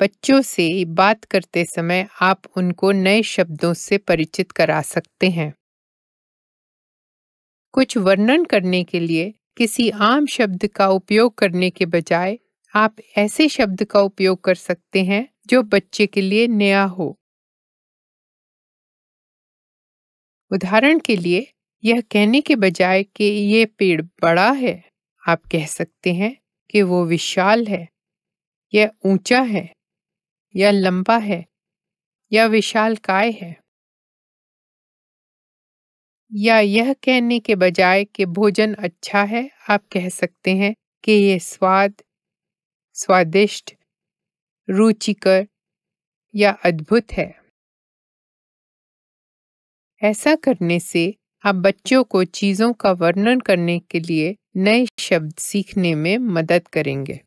बच्चों से बात करते समय आप उनको नए शब्दों से परिचित करा सकते हैं कुछ वर्णन करने के लिए किसी आम शब्द का उपयोग करने के बजाय आप ऐसे शब्द का उपयोग कर सकते हैं जो बच्चे के लिए नया हो उदाहरण के लिए यह कहने के बजाय कि ये पेड़ बड़ा है आप कह सकते हैं कि वो विशाल है यह ऊंचा है या लंबा है या विशाल काय है या यह कहने के बजाय कि भोजन अच्छा है आप कह सकते हैं कि यह स्वाद स्वादिष्ट रुचिकर या अद्भुत है ऐसा करने से आप बच्चों को चीज़ों का वर्णन करने के लिए नए शब्द सीखने में मदद करेंगे